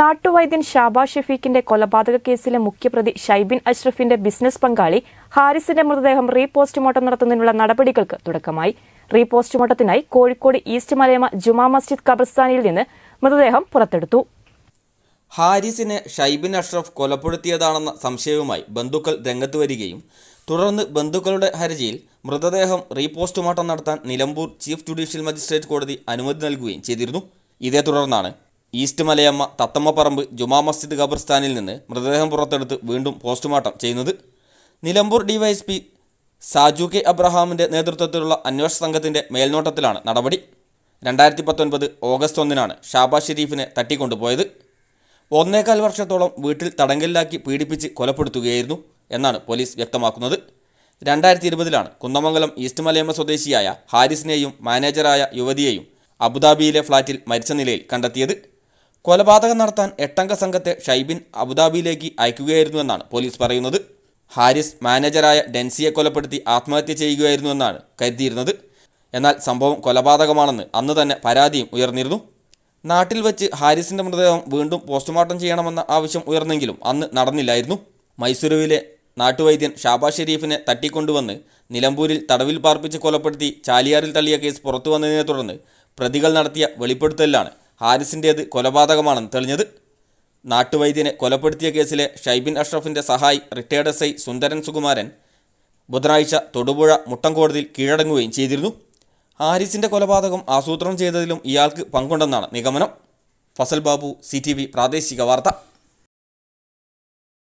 നാട്ടുവൈദ്യൻ ഷാബാ ഷെഫീഖിന്റെ കൊലപാതക കേസിലെ മുഖ്യപ്രതി ഷൈബിൻ അഷ്റഫിന്റെ ബിസിനസ് പങ്കാളി ഹാരിസിന്റെ മൃതദേഹം റീ പോസ്റ്റ്മോർട്ടം നടത്തുന്നതിനുള്ള നടപടികൾക്ക് തുടക്കമായി റീ പോസ്റ്റ്മോർട്ടത്തിനായി കോഴിക്കോട് ഈസ്റ്റ് മലയമ ജുമാ മസ്ജിദ് ഖബർസ്ഥാനിൽ നിന്ന് മൃതദേഹം പുറത്തെടുത്തു ഹാരിസിനെ ഷൈബിൻ അഷ്റഫ് കൊലപ്പെടുത്തിയതാണെന്ന സംശയവുമായി ബന്ധുക്കൾ രംഗത്ത് വരികയും തുടർന്ന് ബന്ധുക്കളുടെ ഹർജിയിൽ മൃതദേഹം റീ പോസ്റ്റ്മോർട്ടം നടത്താൻ നിലമ്പൂർ ചീഫ് ജുഡീഷ്യൽ മജിസ്ട്രേറ്റ് കോടതി അനുമതി നൽകുകയും ചെയ്തിരുന്നു ഇതേ തുടർന്നാണ് ഈസ്റ്റ് മലയമ്മ തത്തമ്മപ്പറമ്പ് ജുമാ മസ്ജിദ് ഖബർസ്ഥാനിൽ നിന്ന് മൃതദേഹം പുറത്തെടുത്ത് വീണ്ടും പോസ്റ്റ്മോർട്ടം ചെയ്യുന്നത് നിലമ്പൂർ ഡിവൈഎസ്പി സാജു കെ അബ്രഹാമിൻ്റെ നേതൃത്വത്തിലുള്ള അന്വേഷണ സംഘത്തിൻ്റെ മേൽനോട്ടത്തിലാണ് നടപടി രണ്ടായിരത്തി പത്തൊൻപത് ഓഗസ്റ്റ് ഒന്നിനാണ് ഷാബാസ് ഷെരീഫിനെ തട്ടിക്കൊണ്ടുപോയത് ഒന്നേകാൽ വർഷത്തോളം വീട്ടിൽ തടങ്കലിലാക്കി പീഡിപ്പിച്ച് കൊലപ്പെടുത്തുകയായിരുന്നു എന്നാണ് പോലീസ് വ്യക്തമാക്കുന്നത് രണ്ടായിരത്തി ഇരുപതിലാണ് കുന്ദമംഗലം ഈസ്റ്റ് മലയമ്മ സ്വദേശിയായ ഹാരിസിനെയും മാനേജറായ യുവതിയെയും അബുദാബിയിലെ ഫ്ളാറ്റിൽ മരിച്ച നിലയിൽ കണ്ടെത്തിയത് കൊലപാതകം നടത്താൻ എട്ടംഗ സംഘത്തെ ഷൈബിൻ അബുദാബിയിലേക്ക് അയക്കുകയായിരുന്നുവെന്നാണ് പോലീസ് പറയുന്നത് ഹാരിസ് മാനേജറായ ഡെൻസിയെ കൊലപ്പെടുത്തി ആത്മഹത്യ ചെയ്യുകയായിരുന്നുവെന്നാണ് കരുതിയിരുന്നത് എന്നാൽ സംഭവം കൊലപാതകമാണെന്ന് അന്ന് തന്നെ പരാതിയും ഉയർന്നിരുന്നു നാട്ടിൽ വെച്ച് ഹാരിസിൻ്റെ മൃതദേഹം വീണ്ടും പോസ്റ്റ്മോർട്ടം ചെയ്യണമെന്ന ആവശ്യം ഉയർന്നെങ്കിലും അന്ന് നടന്നില്ലായിരുന്നു മൈസൂരുവിലെ നാട്ടുവൈദ്യൻ ഷാബാ ഷെരീഫിനെ തട്ടിക്കൊണ്ടുവന്ന് നിലമ്പൂരിൽ തടവിൽ പാർപ്പിച്ച് കൊലപ്പെടുത്തി ചാലിയാറിൽ തള്ളിയ കേസ് പുറത്തു വന്നതിനെ തുടർന്ന് പ്രതികൾ നടത്തിയ വെളിപ്പെടുത്തലിലാണ് ഹാരിസിൻ്റേത് കൊലപാതകമാണെന്ന് തെളിഞ്ഞത് നാട്ടുവൈദ്യനെ കൊലപ്പെടുത്തിയ കേസിലെ ഷൈബിൻ അഷ്റഫിൻ്റെ സഹായി retired S I Sundaran Sukumaran ബുധനാഴ്ച തൊടുപുഴ കോടതിയിൽ കീഴടങ്ങുകയും ചെയ്തിരുന്നു ഹാരിസിൻ്റെ കൊലപാതകം ആസൂത്രണം ചെയ്തതിലും ഇയാൾക്ക് പങ്കുണ്ടെന്നാണ് നിഗമനം ഫസൽ ബാബു സി പ്രാദേശിക വാർത്ത